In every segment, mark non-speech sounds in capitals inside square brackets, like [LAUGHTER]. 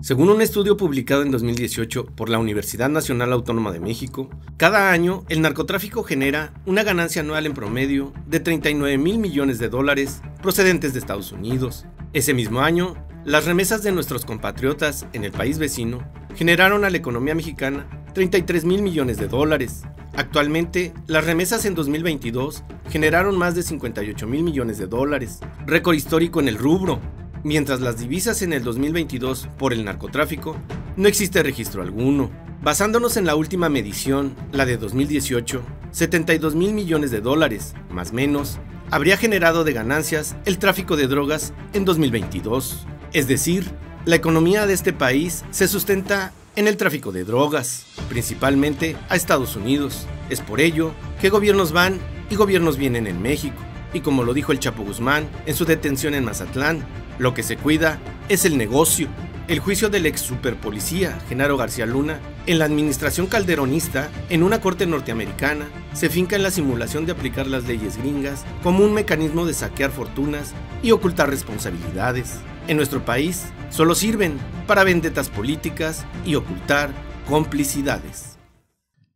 Según un estudio publicado en 2018 por la Universidad Nacional Autónoma de México, cada año el narcotráfico genera una ganancia anual en promedio de 39 mil millones de dólares procedentes de Estados Unidos. Ese mismo año, las remesas de nuestros compatriotas en el país vecino generaron a la economía mexicana 33 mil millones de dólares. Actualmente, las remesas en 2022 generaron más de 58 mil millones de dólares, récord histórico en el rubro, mientras las divisas en el 2022 por el narcotráfico no existe registro alguno. Basándonos en la última medición, la de 2018, 72 mil millones de dólares, más menos, habría generado de ganancias el tráfico de drogas en 2022. Es decir, la economía de este país se sustenta en el tráfico de drogas, principalmente a Estados Unidos. Es por ello que gobiernos van y gobiernos vienen en México. Y como lo dijo el Chapo Guzmán en su detención en Mazatlán, lo que se cuida es el negocio. El juicio del ex superpolicía Genaro García Luna en la administración calderonista en una corte norteamericana se finca en la simulación de aplicar las leyes gringas como un mecanismo de saquear fortunas y ocultar responsabilidades. En nuestro país solo sirven para vendetas políticas y ocultar complicidades.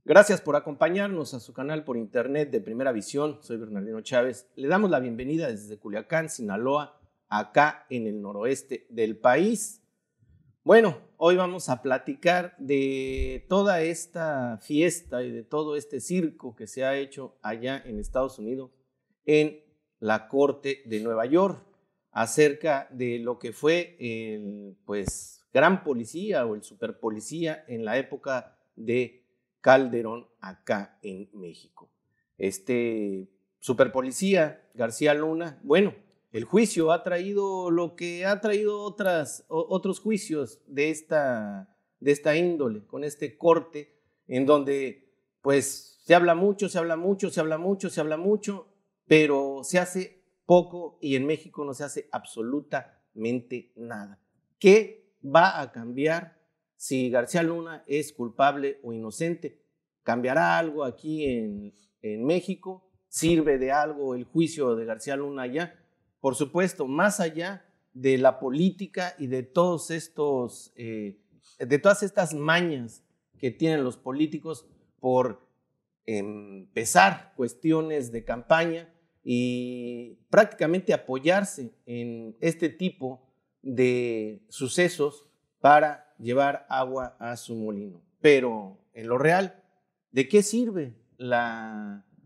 Gracias por acompañarnos a su canal por internet de Primera Visión. Soy Bernardino Chávez. Le damos la bienvenida desde Culiacán, Sinaloa, acá en el noroeste del país. Bueno, hoy vamos a platicar de toda esta fiesta y de todo este circo que se ha hecho allá en Estados Unidos, en la Corte de Nueva York, acerca de lo que fue el pues, gran policía o el superpolicía en la época de Calderón acá en México. Este superpolicía, García Luna, bueno, el juicio ha traído lo que ha traído otras, otros juicios de esta, de esta índole, con este corte, en donde pues se habla mucho, se habla mucho, se habla mucho, se habla mucho, pero se hace poco y en México no se hace absolutamente nada. ¿Qué va a cambiar si García Luna es culpable o inocente? ¿Cambiará algo aquí en, en México? ¿Sirve de algo el juicio de García Luna allá? por supuesto, más allá de la política y de todos estos, eh, de todas estas mañas que tienen los políticos por empezar cuestiones de campaña y prácticamente apoyarse en este tipo de sucesos para llevar agua a su molino. Pero en lo real, ¿de qué sirve eh,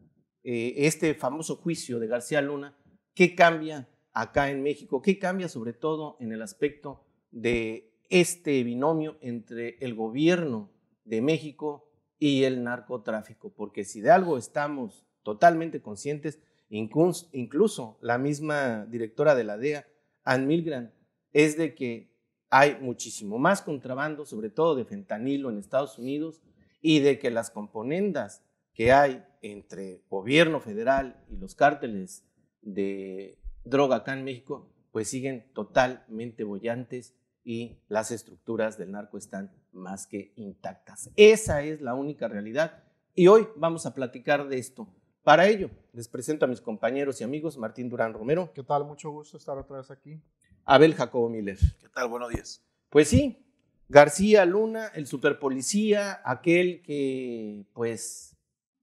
este famoso juicio de García Luna ¿Qué cambia acá en México? ¿Qué cambia sobre todo en el aspecto de este binomio entre el gobierno de México y el narcotráfico? Porque si de algo estamos totalmente conscientes, incluso la misma directora de la DEA, Ann Milgram, es de que hay muchísimo más contrabando, sobre todo de fentanilo en Estados Unidos, y de que las componendas que hay entre gobierno federal y los cárteles de droga acá en México, pues siguen totalmente bollantes y las estructuras del narco están más que intactas. Esa es la única realidad y hoy vamos a platicar de esto. Para ello, les presento a mis compañeros y amigos Martín Durán Romero. ¿Qué tal? Mucho gusto estar otra vez aquí. Abel Jacobo Miller. ¿Qué tal? Buenos días. Pues sí, García Luna, el superpolicía, aquel que pues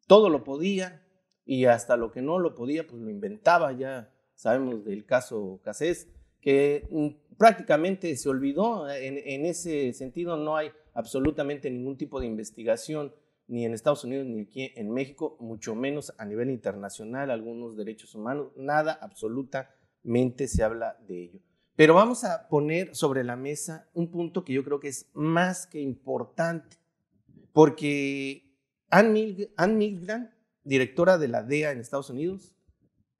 todo lo podía, y hasta lo que no lo podía, pues lo inventaba, ya sabemos del caso Casés, que mm, prácticamente se olvidó, eh, en, ese sentido no hay absolutamente ningún tipo de investigación ni en Estados Unidos ni aquí en México, mucho menos a nivel internacional, algunos derechos humanos, nada absolutamente se habla de ello. Pero vamos a poner sobre la mesa un punto que yo creo que es más que importante, porque Anne Milgram directora de la DEA en Estados Unidos,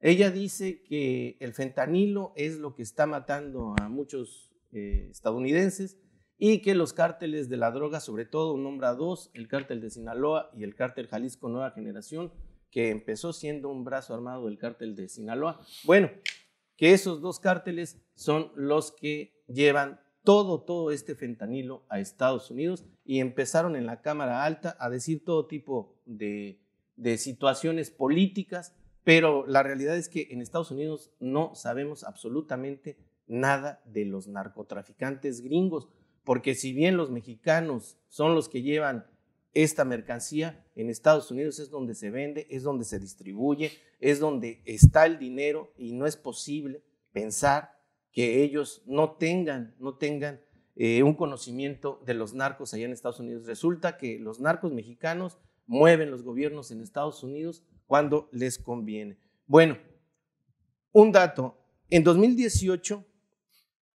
ella dice que el fentanilo es lo que está matando a muchos eh, estadounidenses y que los cárteles de la droga, sobre todo, nombra dos, el cártel de Sinaloa y el cártel Jalisco Nueva Generación, que empezó siendo un brazo armado del cártel de Sinaloa. Bueno, que esos dos cárteles son los que llevan todo, todo este fentanilo a Estados Unidos y empezaron en la Cámara Alta a decir todo tipo de de situaciones políticas, pero la realidad es que en Estados Unidos no sabemos absolutamente nada de los narcotraficantes gringos, porque si bien los mexicanos son los que llevan esta mercancía, en Estados Unidos es donde se vende, es donde se distribuye, es donde está el dinero y no es posible pensar que ellos no tengan, no tengan eh, un conocimiento de los narcos allá en Estados Unidos. Resulta que los narcos mexicanos mueven los gobiernos en Estados Unidos cuando les conviene. Bueno, un dato, en 2018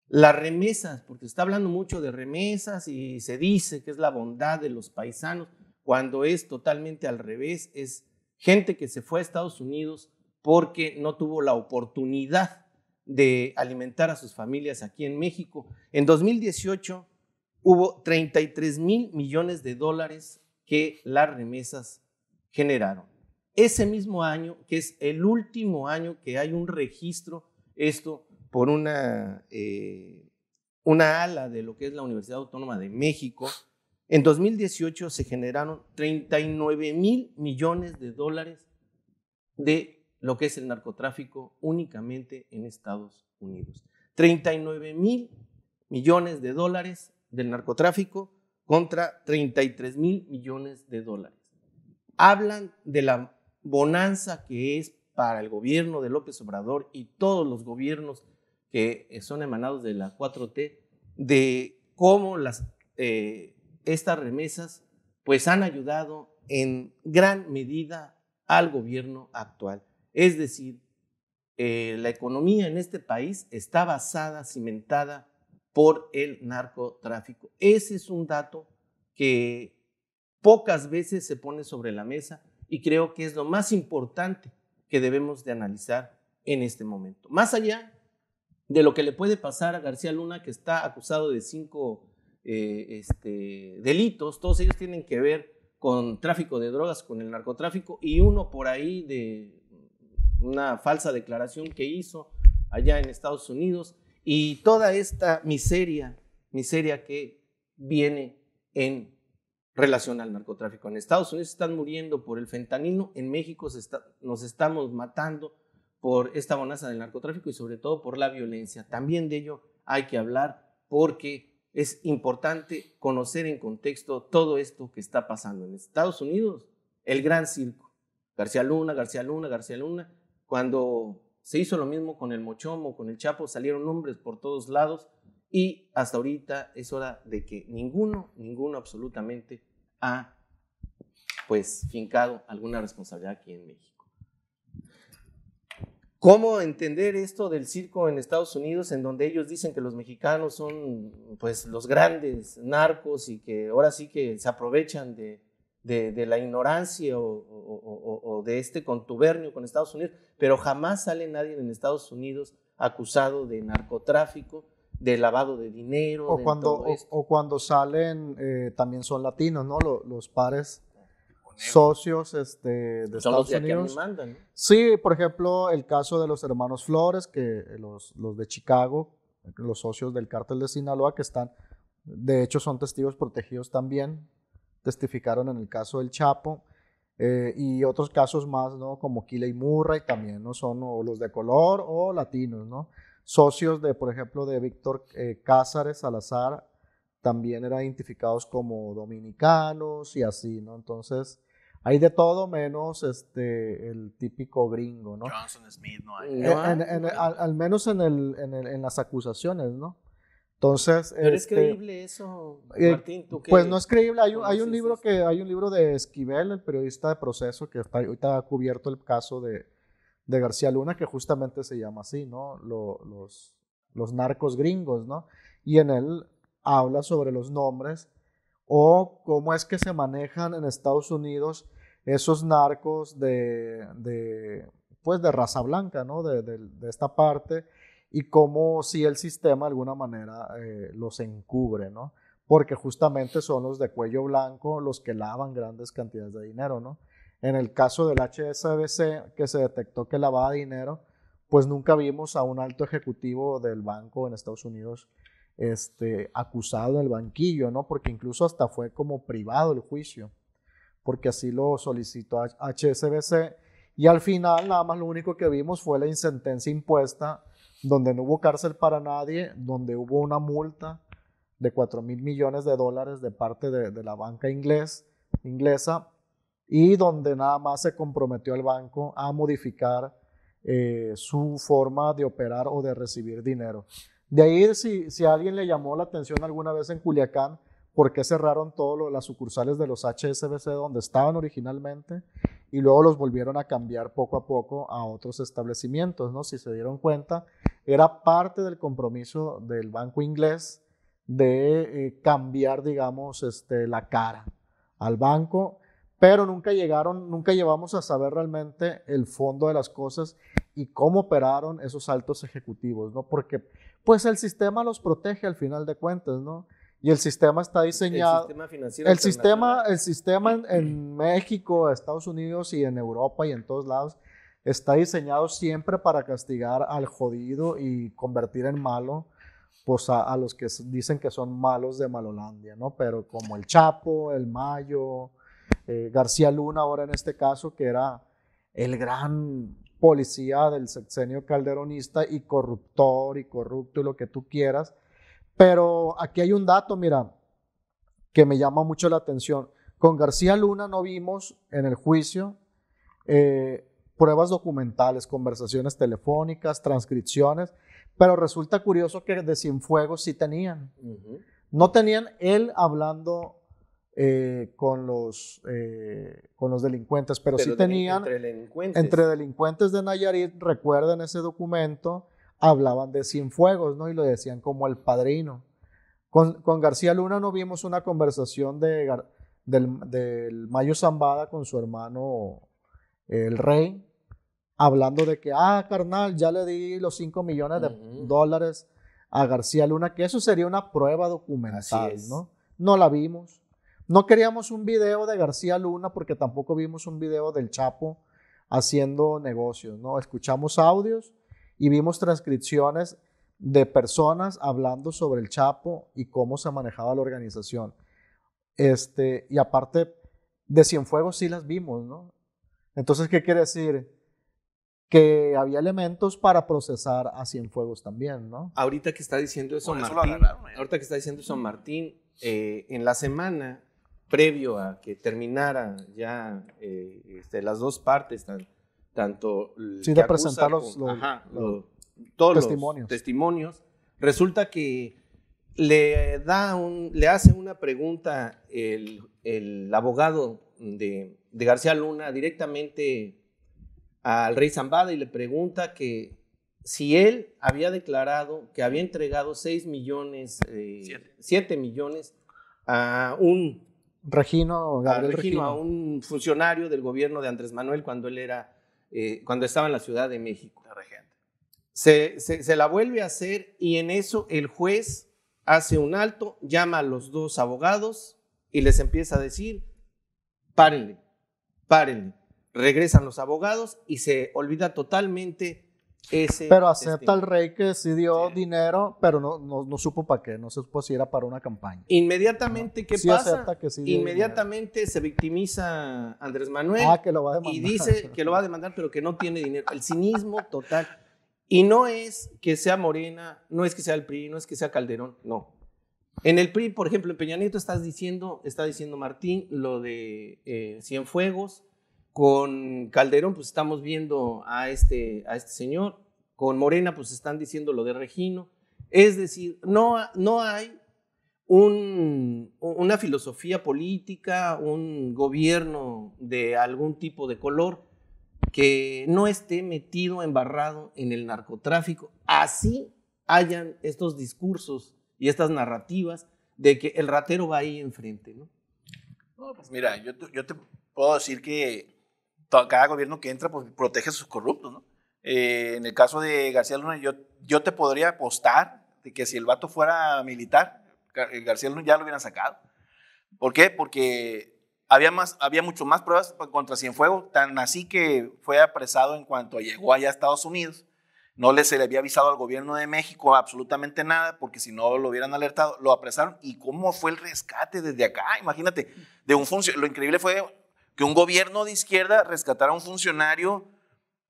las remesas, porque está hablando mucho de remesas y se dice que es la bondad de los paisanos, cuando es totalmente al revés, es gente que se fue a Estados Unidos porque no tuvo la oportunidad de alimentar a sus familias aquí en México. En 2018 hubo 33 mil millones de dólares que las remesas generaron. Ese mismo año, que es el último año que hay un registro, esto por una, eh, una ala de lo que es la Universidad Autónoma de México, en 2018 se generaron 39 mil millones de dólares de lo que es el narcotráfico únicamente en Estados Unidos. 39 mil millones de dólares del narcotráfico contra 33 mil millones de dólares. Hablan de la bonanza que es para el gobierno de López Obrador y todos los gobiernos que eh, son emanados de la 4T, de cómo eh, estas remesas pues han ayudado en gran medida al gobierno actual. Es decir, eh, la economía en este país está basada, cimentada por el narcotráfico. Ese es un dato que pocas veces se pone sobre la mesa y creo que es lo más importante que debemos de analizar en este momento. Más allá de lo que le puede pasar a García Luna, que está acusado de cinco eh, este, delitos, todos ellos tienen que ver con tráfico de drogas, con el narcotráfico, y uno por ahí de una falsa declaración que hizo allá en Estados Unidos y toda esta miseria, miseria que viene en relación al narcotráfico. En Estados Unidos están muriendo por el fentanilo, en México nos estamos matando por esta bonanza del narcotráfico y sobre todo por la violencia. También de ello hay que hablar porque es importante conocer en contexto todo esto que está pasando en Estados Unidos, el gran circo. García Luna, García Luna, García Luna, cuando se hizo lo mismo con el Mochomo, con el Chapo, salieron hombres por todos lados y hasta ahorita es hora de que ninguno, ninguno absolutamente ha pues fincado alguna responsabilidad aquí en México. ¿Cómo entender esto del circo en Estados Unidos, en donde ellos dicen que los mexicanos son pues los grandes narcos y que ahora sí que se aprovechan de, de, la ignorancia o, de este contubernio con Estados Unidos, pero jamás sale nadie en Estados Unidos acusado de narcotráfico, de lavado de dinero. O, cuando, o, cuando salen, eh, también son latinos, ¿no? Los, pares socios este, de Estados Unidos. Sí, por ejemplo, el caso de los hermanos Flores, que eh, los, los de Chicago, los socios del cártel de Sinaloa, que están, de hecho, son testigos protegidos también testificaron en el caso del Chapo eh, y otros casos más, ¿no? Como Kiley Murray también, ¿no? Son o los de color o latinos, ¿no? Socios de, por ejemplo, de Víctor eh, Cáceres Salazar también eran identificados como dominicanos y así, ¿no? Entonces, hay de todo menos este el típico gringo, ¿no? Johnson Smith no hay. Eh, al, menos en, las acusaciones, ¿no? Entonces, ¿Pero es este, creíble eso, eh, Martín? pues no es creíble. Hay un, libro que hay un libro de Esquivel, el periodista de proceso que está ahorita ha cubierto el caso de, García Luna que justamente se llama así, ¿no? los narcos gringos, ¿no? Y en él habla sobre los nombres o cómo es que se manejan en Estados Unidos esos narcos de, pues de raza blanca, ¿no? de esta parte y cómo si el sistema de alguna manera eh, los encubre, ¿no? Porque justamente son los de cuello blanco los que lavan grandes cantidades de dinero, ¿no? En el caso del HSBC, que se detectó que lavaba dinero, pues nunca vimos a un alto ejecutivo del banco en Estados Unidos este, acusado del banquillo, ¿no? Porque incluso hasta fue como privado el juicio, porque así lo solicitó HSBC. Y al final, nada más lo único que vimos fue la sentencia impuesta donde no hubo cárcel para nadie, donde hubo una multa de 4 mil millones de dólares de parte de, la banca inglés, inglesa y donde nada más se comprometió el banco a modificar eh, su forma de operar o de recibir dinero. De ahí, si, si alguien le llamó la atención alguna vez en Culiacán, por qué cerraron todas las sucursales de los HSBC donde estaban originalmente y luego los volvieron a cambiar poco a poco a otros establecimientos, ¿no? Si se dieron cuenta, era parte del compromiso del banco inglés de eh, cambiar, digamos, este, la cara al banco, pero nunca llegaron, nunca llevamos a saber realmente el fondo de las cosas y cómo operaron esos altos ejecutivos, ¿no? Porque pues el sistema los protege al final de cuentas, ¿no? Y el sistema está diseñado. El sistema financiero. El sistema, en, México, Estados Unidos y en Europa y en todos lados está diseñado siempre para castigar al jodido y convertir en malo pues a, los que dicen que son malos de Malolandia, ¿no? Pero como el Chapo, el Mayo, eh, García Luna ahora en este caso, que era el gran policía del sexenio calderonista y corruptor y corrupto y lo que tú quieras pero aquí hay un dato, mira, que me llama mucho la atención. Con García Luna no vimos en el juicio eh, pruebas documentales, conversaciones telefónicas, transcripciones, pero resulta curioso que de Cienfuegos sí tenían. No tenían él hablando eh, eh, con, los, delincuentes, pero, sí tenían entre delincuentes. entre delincuentes de Nayarit, recuerden ese documento, hablaban de Cienfuegos, ¿no? Y lo decían como el padrino. Con, García Luna no vimos una conversación de, del, Mayo Zambada con su hermano el rey, hablando de que, ah, carnal, ya le di los 5 millones de dólares a García Luna, que eso sería una prueba documental, ¿no? No la vimos. No queríamos un video de García Luna porque tampoco vimos un video del Chapo haciendo negocios, ¿no? Escuchamos audios y vimos transcripciones de personas hablando sobre el Chapo y cómo se manejaba la organización. Este, y aparte de Cienfuegos sí las vimos, ¿no? Entonces, ¿qué quiere decir? Que había elementos para procesar a Cienfuegos también, ¿no? Ahorita que está diciendo eso, Martín, ¿eh? ahorita que está diciendo Martín, eh, en la semana previo a que terminara ya eh, este, las dos partes, tanto sí, de presentar los, todos testimonios. los testimonios. Resulta que le, da le hace una pregunta el, abogado de, García Luna directamente al rey Zambada y le pregunta que si él había declarado que había entregado 6 millones, 7 eh, millones a un... Regino. a un funcionario del gobierno de Andrés Manuel cuando él era eh, cuando estaba en la Ciudad de México. La regente. Se, se, la vuelve a hacer y en eso el juez hace un alto, llama a los dos abogados y les empieza a decir, párenle, párenle. Regresan los abogados y se olvida totalmente pero acepta el rey que sí dio dinero, pero no, no, no supo para qué, no se supo si era para una campaña. Inmediatamente, ¿qué Acepta que Inmediatamente se victimiza Andrés Manuel ah, que lo va a demandar. y dice que lo va a demandar, pero que no tiene dinero. El cinismo total. Y no es que sea Morena, no es que sea el PRI, no es que sea Calderón, no. En el PRI, por ejemplo, en Peña Nieto estás diciendo, está diciendo Martín lo de eh, Cienfuegos, con Calderón, pues estamos viendo a este, a este señor. Con Morena, pues están diciendo lo de Regino. Es decir, no, no hay una filosofía política, un gobierno de algún tipo de color que no esté metido, embarrado en el narcotráfico. Así hayan estos discursos y estas narrativas de que el ratero va ahí enfrente, ¿no? pues mira, yo yo te puedo decir que cada gobierno que entra pues, protege a sus corruptos, eh, en el caso de García Luna, yo, te podría apostar de que si el vato fuera militar, eh, García Luna ya lo hubieran sacado. ¿Por qué? Porque había, más, había mucho más pruebas contra Cienfuegos, tan así que fue apresado en cuanto llegó allá a Estados Unidos. No le se le había avisado al gobierno de México absolutamente nada, porque si no lo hubieran alertado, lo apresaron. ¿Y cómo fue el rescate desde acá? Imagínate, de un funcionario. Lo increíble fue que un gobierno de izquierda rescatara a un funcionario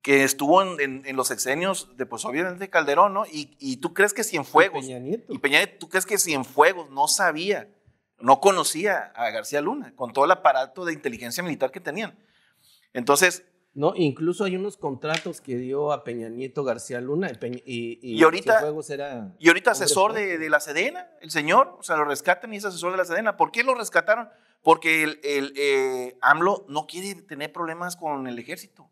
que estuvo en, los exenios de, pues obviamente, Calderón, ¿no? Y, tú crees que Cienfuegos. en Peña Y Peña tú crees que Cienfuegos no sabía, no conocía a García Luna, con todo el aparato de inteligencia militar que tenían. Entonces, no, incluso hay unos contratos que dio a Peña Nieto García Luna y, y, ahorita, y ahorita asesor de, de, la Sedena, el señor, o sea, lo rescatan y es asesor de la Sedena. ¿Por qué lo rescataron? Porque el, eh, AMLO no quiere tener problemas con el ejército.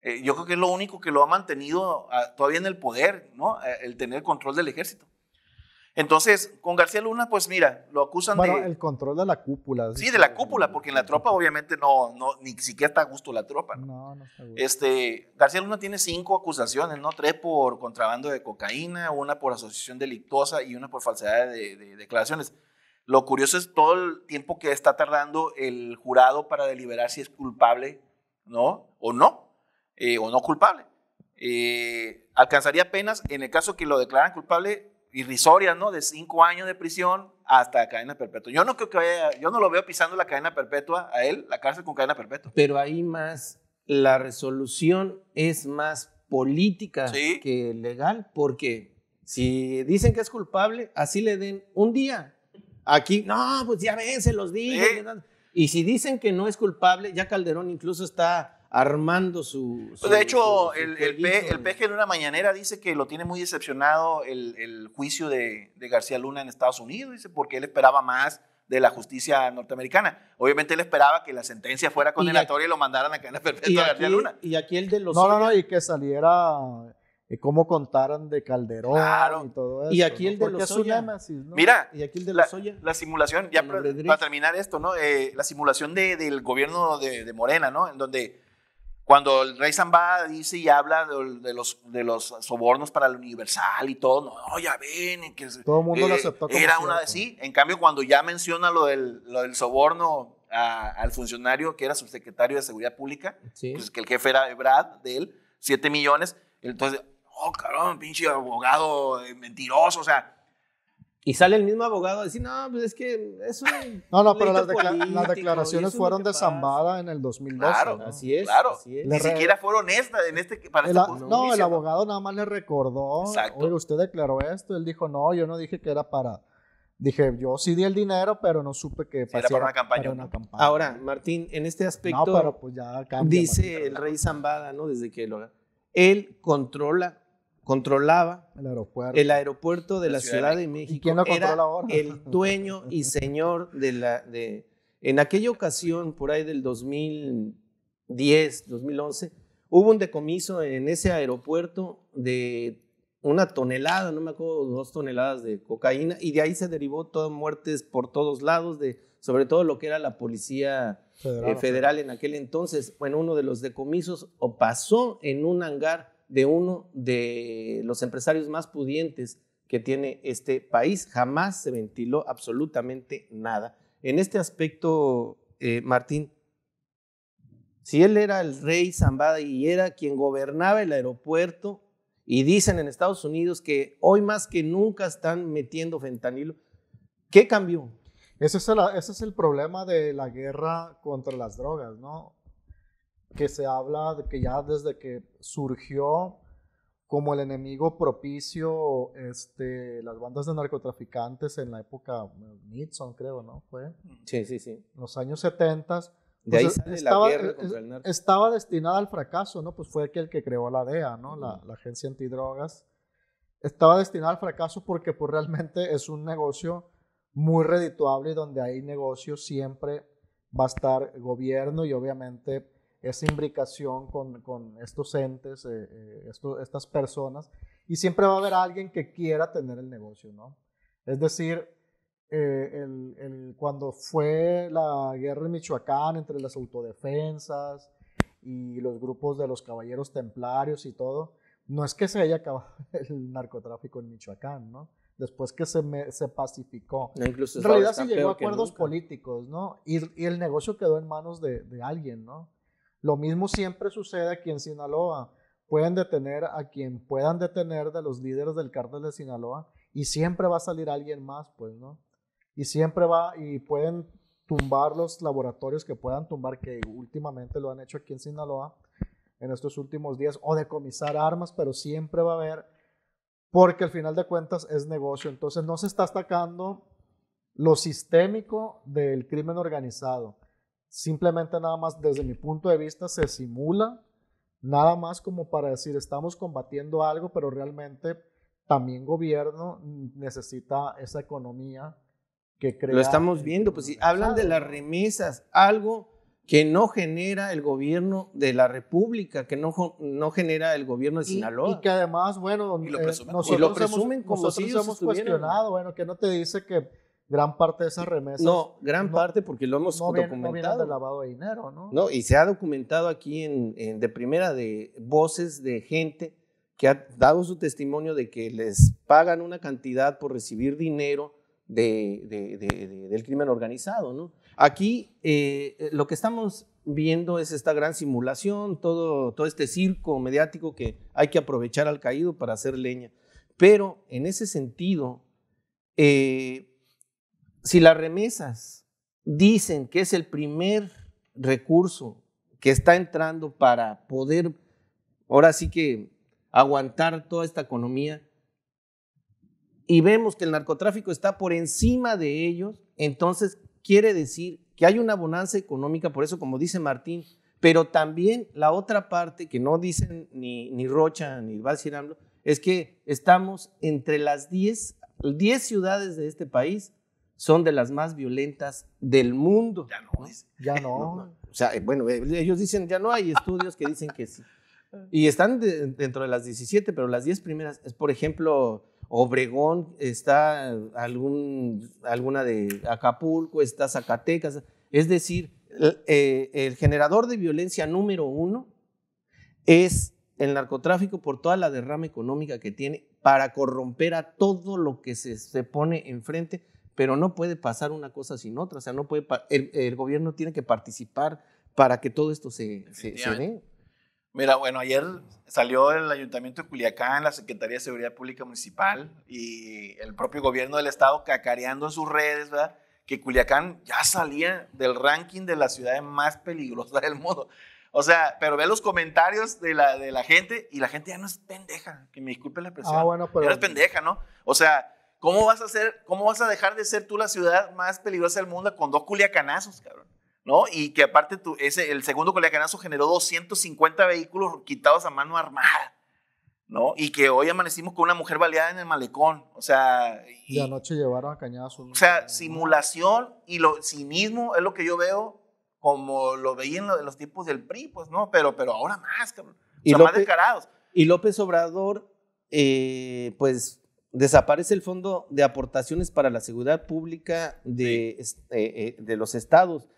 Eh, yo creo que es lo único que lo ha mantenido ah, todavía en el poder, ¿no? Eh, el tener control del ejército. Entonces, con García Luna, pues mira, lo acusan bueno, de... el control de la cúpula. Sí, de la cúpula, porque en la tropa obviamente no, no ni siquiera está a gusto la tropa. No, no, Este, García Luna tiene cinco acusaciones, ¿no? Tres por contrabando de cocaína, una por asociación delictuosa y una por falsedad de declaraciones. Lo curioso es todo el tiempo que está tardando el jurado para deliberar si es culpable ¿no? o no, eh, o no culpable. Eh, alcanzaría penas, en el caso que lo declaran culpable, irrisoria, ¿no? De cinco años de prisión hasta cadena perpetua. Yo no creo que yo no lo veo pisando la cadena perpetua a él, la cárcel con cadena perpetua. Pero ahí más, la resolución es más política que legal, porque si dicen que es culpable, así le den un día, Aquí, no, pues ya ven, se los dije. Y si dicen que no es culpable, ya Calderón incluso está armando su... Pues, de hecho, el, el, pe, peje una mañanera dice que lo tiene muy decepcionado el, juicio de, García Luna en Estados Unidos, dice, porque él esperaba más de la justicia norteamericana. Obviamente él esperaba que la sentencia fuera condenatoria y, lo mandaran a cadena perpetua a García Luna. Y aquí el de los... No, no, no, y que saliera eh, cómo contaron de Calderón y todo eso. Y aquí el de los ¿no? Mira, y aquí de la, La simulación, ya para, terminar esto, ¿no? Eh, la simulación del gobierno de, Morena, ¿no? En donde cuando el rey Zambada dice y habla de, los, sobornos para el universal y todo, no, ya ven. Que, todo el mundo lo eh, aceptó. era una de sí. En cambio, cuando ya menciona lo del, soborno al funcionario que era subsecretario de Seguridad Pública, pues que el jefe era Brad, de él, 7 millones. Entonces, Oh, cabrón, pinche abogado eh, mentiroso, o sea. Y sale el mismo abogado a decir, no, pues es que eso... No, no, pero las, declaraciones fueron de Zambada en el 2012. Claro, así es. Claro, ni siquiera fueron estas en este, este No, el abogado nada más le recordó, Exacto. oye, usted declaró esto, él dijo, no, yo no dije que era para... Dije, yo sí di el dinero, pero no supe que para una, campaña, Ahora, Martín, en este aspecto... No, pero pues ya cambia, dice el rey Zambada, ¿no? Desde que lo... Él controla controlaba el aeropuerto, de la, Ciudad, de México. quién lo controla El [LAUGHS] dueño y señor de la... De, en aquella ocasión, por ahí del 2010, 2011, hubo un decomiso en ese aeropuerto de una tonelada, no me acuerdo, dos toneladas de cocaína, y de ahí se derivó todas muertes por todos lados, de, sobre todo lo que era la policía eh, federal, en aquel entonces. Bueno, uno de los decomisos o pasó en un hangar de uno de los empresarios más pudientes que tiene este país. Jamás se ventiló absolutamente nada. En este aspecto, eh, Martín, si él era el rey Zambada y era quien gobernaba el aeropuerto, y dicen en Estados Unidos que hoy más que nunca están metiendo fentanilo, ¿qué cambió? ese es el problema de la guerra contra las drogas, ¿no? que se habla de que ya desde que surgió como el enemigo propicio este, las bandas de narcotraficantes en la época Nixon, creo, ¿no? Fue. Sí, sí, sí. En los años 70. de pues, ahí sale estaba, la guerra contra el Estaba destinada al fracaso, ¿no? Pues fue el que creó la DEA, ¿no? la, agencia antidrogas. Estaba destinada al fracaso porque pues realmente es un negocio muy redituable y donde hay negocio siempre va a estar gobierno y obviamente esa imbricación con, estos entes, eh, eh, estas personas, y siempre va a haber alguien que quiera tener el negocio, ¿no? Es decir, eh, cuando fue la guerra en Michoacán entre las autodefensas y los grupos de los caballeros templarios y todo, no es que se haya acabado [LAUGHS] el narcotráfico en Michoacán, ¿no? Después que se, se pacificó. incluso en realidad se llegó a acuerdos políticos, ¿no? Y, el negocio quedó en manos de, de alguien, ¿no? Lo mismo siempre sucede aquí en Sinaloa. Pueden detener a quien puedan detener de los líderes del cártel de Sinaloa y siempre va a salir alguien más, pues, ¿no? Y siempre va y pueden tumbar los laboratorios que puedan tumbar, que últimamente lo han hecho aquí en Sinaloa en estos últimos días, o decomisar armas, pero siempre va a haber, porque al final de cuentas es negocio. Entonces no se está atacando lo sistémico del crimen organizado, Simplemente nada más desde mi punto de vista se simula, nada más como para decir estamos combatiendo algo, pero realmente también gobierno necesita esa economía que crea. Lo estamos viendo, pues si hablan de las remesas, algo que no genera el gobierno de la República, que no, no genera el gobierno de Sinaloa. Y que además, bueno, lo eh, presumen, como si hemos cuestionado, bueno, que no te dice que gran parte de esas remesas. No, gran parte porque lo hemos documentado. No de lavado de dinero, ¿no? y se ha documentado aquí en, de primera de voces de gente que ha dado su testimonio de que les pagan una cantidad por recibir dinero de, del crimen organizado, ¿no? Aquí eh, lo que estamos viendo es esta gran simulación, todo, todo este circo mediático que hay que aprovechar al caído para hacer leña. Pero en ese sentido, eh, si las remesas dicen que es el primer recurso que está entrando para poder, ahora sí que aguantar toda esta economía, y vemos que el narcotráfico está por encima de ellos, entonces quiere decir que hay una bonanza económica, por eso como dice Martín, pero también la otra parte que no dicen ni, ni Rocha ni Valsiramblo, es que estamos entre las 10, 10 ciudades de este país son de las más violentas del mundo. Ya no. Ya [LAUGHS] no. O sea, eh, bueno, eh, ellos dicen, ya no hay estudios que dicen que sí. [LAUGHS] Y están dentro de las 17, pero las 10 primeras, por ejemplo, Obregón, está eh, algún, alguna de Acapulco, está Zacatecas. Es decir, el, generador de violencia número uno es el narcotráfico por toda la derrama económica que tiene para corromper a todo lo que se, se pone enfrente pero no puede pasar una cosa sin otra, o sea, no puede el, gobierno tiene que participar para que todo esto se, se, dé. Mira, bueno, ayer salió el Ayuntamiento de Culiacán, la Secretaría de Seguridad Pública Municipal y el propio gobierno del estado cacareando en sus redes, ¿verdad? Que Culiacán ya salía del ranking de las ciudades más peligrosas del mundo. O sea, pero ve los comentarios de la, de la gente y la gente ya no es pendeja, que me disculpe la expresión. Ah, bueno, Ya no es pendeja, ¿no? O sea, ¿Cómo vas a hacer, cómo vas a dejar de ser tú la ciudad más peligrosa del mundo con dos culiacanazos, cabrón? ¿No? Y que aparte tu, ese, el segundo culiacanazo generó 250 vehículos quitados a mano armada. ¿no? Y que hoy amanecimos con una mujer baleada en el malecón, o sea... Y, anoche llevaron a cañazos. O sea, simulación y lo, cinismo es lo que yo veo como lo veía en los tipos del PRI, pues, ¿no? Pero, pero ahora más, cabrón. y más descarados. Y López Obrador, eh, pues, desaparece el Fondo de Aportaciones para la Seguridad Pública eh, eh, de, los estados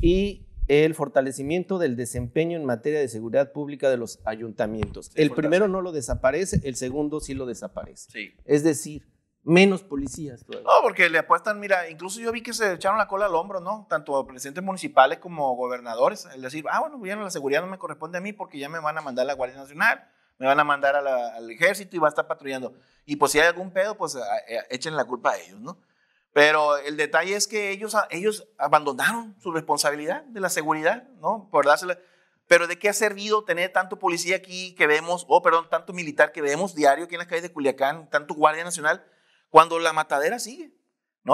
y el fortalecimiento del desempeño en materia de seguridad pública de los ayuntamientos. el primero no lo desaparece, el segundo sí lo desaparece. Es decir, menos policías No, porque le apuestan, mira, incluso yo vi que se echaron la cola al hombro, ¿no? Tanto presidentes municipales como gobernadores, el decir, ah, bueno, ya la seguridad no me corresponde a mí porque ya me van a mandar la Guardia Nacional me van a mandar al ejército y va a estar patrullando. Y pues si hay algún pedo, pues eh, echen la culpa a ellos, ¿no? Pero el detalle es que ellos, ah, ellos abandonaron su responsabilidad de la seguridad, ¿no? Por dársela. Pero ¿de qué ha servido tener tanto policía aquí que vemos, o oh, perdón, tanto militar que vemos diario aquí en las calles de Culiacán, tanto Guardia Nacional, cuando la matadera sigue?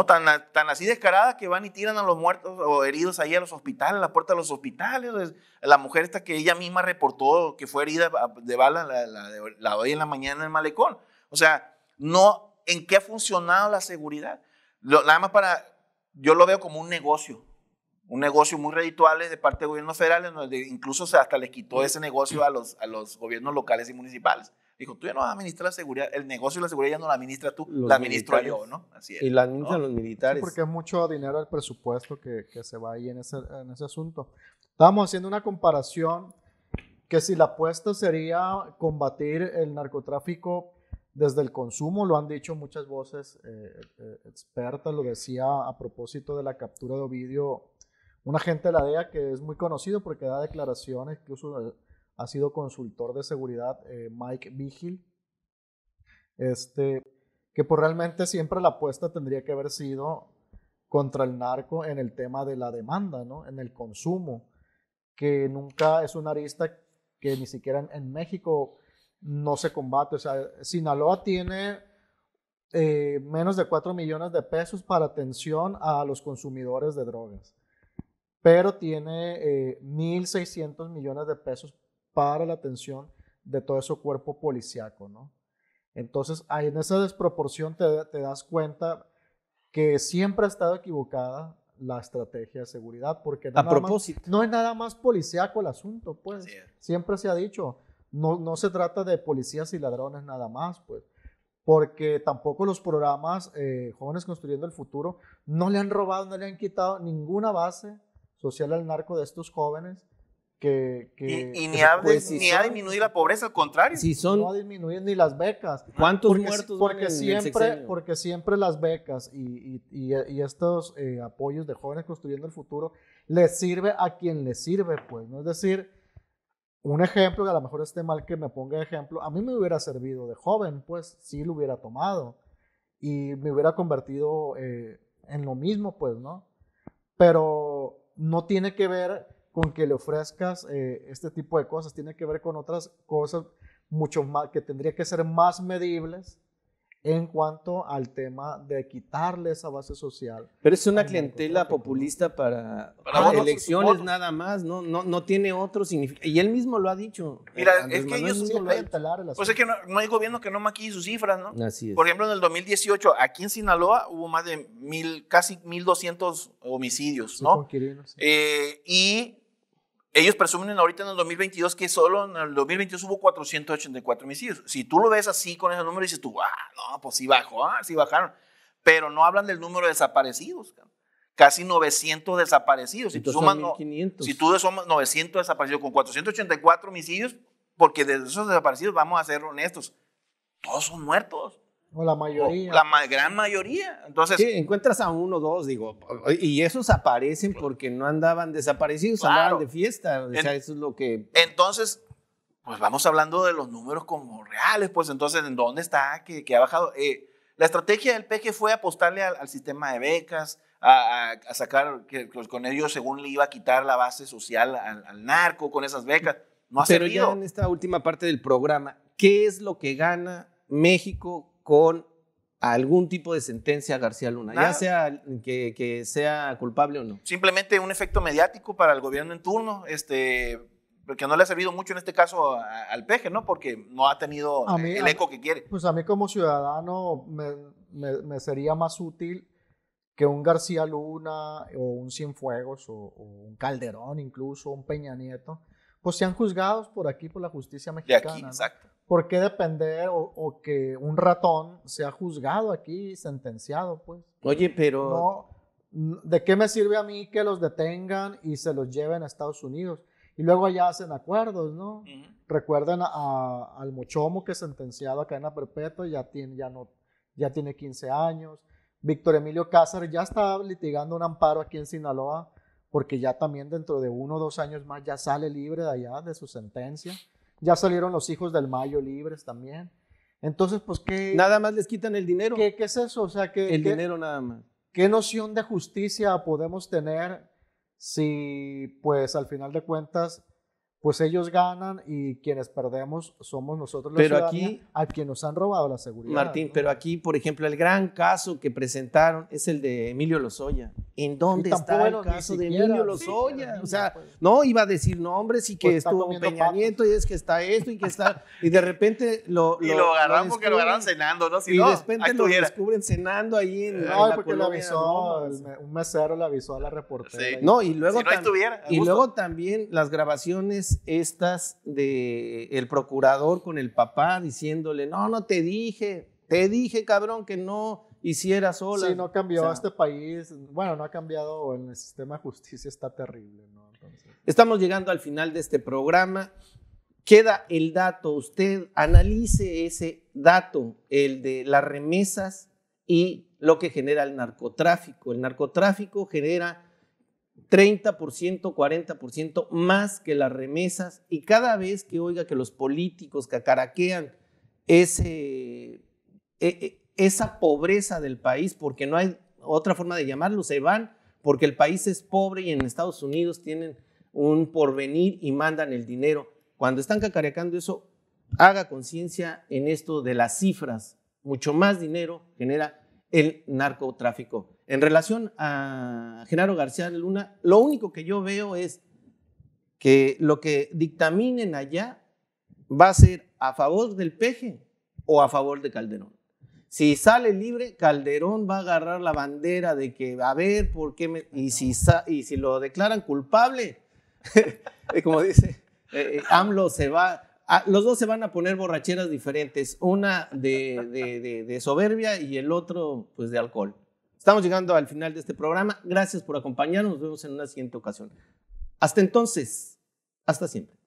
tan, tan así descaradas que van y tiran a los muertos o heridos ahí a los hospitales, a la puerta de los hospitales. La mujer esta que ella misma reportó que fue herida de bala la, hoy en la mañana en el malecón. O sea, no, ¿en qué ha funcionado la seguridad? nada más para, yo lo veo como un negocio, un negocio muy redituable de parte de gobiernos federales, donde incluso hasta les quitó mm. ese negocio a a los gobiernos locales y municipales. Dijo, tú ya no vas a administrar la seguridad, el negocio de la seguridad ya no la administra tú, la administro yo, ¿no? Así es, y la administran los militares. porque es mucho dinero el presupuesto que, que se va ahí en ese, en ese asunto. Estábamos haciendo una comparación que si la apuesta sería combatir el narcotráfico desde el consumo, lo han dicho muchas voces eh, eh, expertas, lo decía a propósito de la captura de Ovidio, un agente de la DEA que es muy conocido porque da declaraciones, incluso eh, ha sido consultor de seguridad, eh, Mike Vigil. Este, que por pues, realmente siempre la apuesta tendría que haber sido contra el narco en el tema de la demanda, ¿no? En el consumo, que nunca es una arista que ni siquiera en, México no se combate. O sea, Sinaloa tiene eh, menos de 4 millones de pesos para atención a los consumidores de drogas, pero tiene 1.600 eh, millones de pesos para la atención de todo ese cuerpo policiaco, ¿no? Entonces, ahí en esa desproporción te, das cuenta que siempre ha estado equivocada la estrategia de seguridad, porque no es nada más policíaco el asunto, pues. Siempre se ha dicho, no, no se trata de policías y ladrones nada más, pues. Porque tampoco los programas eh, Jóvenes Construyendo el Futuro no le han robado, no le han quitado ninguna base social al narco de estos jóvenes que... y, pues, ni, ha, disminuido la pobreza, al contrario. no ha disminuido ni las becas. ¿Cuántos muertos? Porque, siempre, porque siempre las becas y, y, estos eh, apoyos de jóvenes construyendo el futuro les sirve a quien les sirve, pues, ¿no? Es decir, un ejemplo, que a lo mejor esté mal que me ponga ejemplo, a mí me hubiera servido de joven, pues, sí lo hubiera tomado y me hubiera convertido eh, en lo mismo, pues, ¿no? Pero no tiene que ver con que le ofrezcas eh, este tipo de cosas, tiene que ver con otras cosas mucho más, que tendría que ser más medibles en cuanto al tema de quitarle esa base social. Pero es una clientela populista para, elecciones nada más, no, no, no tiene otro significado. Y él mismo lo ha dicho. Mira, eh, es que ellos... Mismo hay que no, hay gobierno que no maquille sus cifras, ¿no? Por ejemplo, en el 2018, aquí en Sinaloa hubo más de mil, casi 1.200 homicidios, ¿no? Eh, y ellos presumen ahorita en el 2022 que solo en el 2022 hubo 484 homicidios. Si tú lo ves así con ese número, dices tú, ah, no, pues sí bajó, ah, sí bajaron. Pero no hablan del número de desaparecidos. Casi 900 desaparecidos. Si tú, sumas, si tú sumas 900 desaparecidos con 484 homicidios, porque de esos desaparecidos, vamos a ser honestos, todos son muertos. O la mayoría. la gran mayoría. Entonces, sí, encuentras a uno o dos, digo, y esos aparecen pues porque no andaban desaparecidos, andaban de fiesta. O sea, eso es lo que... Entonces, pues vamos hablando de los números como reales, pues entonces, ¿en dónde está que, que ha bajado? Eh, la estrategia del peje fue apostarle al, sistema de becas, a, sacar, que pues, con ellos según le iba a quitar la base social al, narco con esas becas. No ha Pero servido. ya en esta última parte del programa, ¿qué es lo que gana México con algún tipo de sentencia García Luna, ya sea que, sea culpable o no. Simplemente un efecto mediático para el gobierno en turno, este, que no le ha servido mucho en este caso al peje, ¿no? Porque no ha tenido el eco que quiere. Pues a mí como ciudadano me, sería más útil que un García Luna o un Cienfuegos o un Calderón incluso, un Peña Nieto, pues sean juzgados por aquí, por la justicia mexicana. De aquí, exacto. ¿Por qué depender o, que un ratón sea juzgado aquí, sentenciado, pues? Oye, pero... ¿De qué me sirve a mí que los detengan y se los lleven a Estados Unidos? Y luego allá hacen acuerdos, ¿no? Recuerden al Mochomo que es sentenciado a cadena perpetua ya tiene, ya, no, ya tiene 15 años. Víctor Emilio Cáceres ya está litigando un amparo aquí en Sinaloa porque ya también dentro de uno o dos años más ya sale libre de allá, de su sentencia. Ya salieron los hijos del Mayo libres también. Entonces, pues qué... Nada más les quitan el dinero. ¿Qué, es eso? O sea, que... El dinero nada más. ¿Qué noción de justicia podemos tener si, pues, al final de cuentas, pues ellos ganan y quienes perdemos somos nosotros los pero aquí, a quienes nos han robado la seguridad. Martín, pero aquí, por ejemplo, el gran caso que presentaron es el de Emilio Lozoya. ¿En dónde está el caso de Emilio Lozoya? o sea, pues, no iba a decir nombres y que pues, estuvo Peña y es que está esto y que está... [LAUGHS] y de repente lo... y lo agarramos porque lo agarran cenando, ¿no? Si y de repente lo descubren cenando ahí en... No, porque lo avisó, un mesero le avisó a la reportera. no, y luego, y luego también las grabaciones estas de el procurador con el papá diciéndole, no, no te dije, te dije, cabrón, que no hiciera sola. Sí, no cambió este país. Bueno, no ha cambiado en el sistema de justicia, está terrible. Estamos llegando al final de este programa. Queda el dato, usted analice ese dato, el de las remesas y lo que genera el narcotráfico. El narcotráfico genera 30%, 40% más que las remesas. Y cada vez que oiga que los políticos cacaraquean ese, e, e, esa pobreza del país, porque no hay otra forma de llamarlo, se van porque el país es pobre y en Estados Unidos tienen un porvenir y mandan el dinero. Cuando están cacareando eso, haga conciencia en esto de las cifras. Mucho más dinero genera el narcotráfico. En relación a Genaro García Luna, lo único que yo veo es que lo que dictaminen allá va a ser a favor del peje o a favor de Calderón. Si sale libre, Calderón va a agarrar la bandera de que, a ver, ¿por qué Y si, y si lo declaran culpable, [LAUGHS] como dice, eh, eh, AMLO se va, Ah, los dos se van a poner borracheras diferentes, una de, soberbia y el otro pues de alcohol. Estamos llegando al final de este programa. Gracias por acompañarnos. Nos vemos en una siguiente ocasión. Hasta entonces, hasta siempre.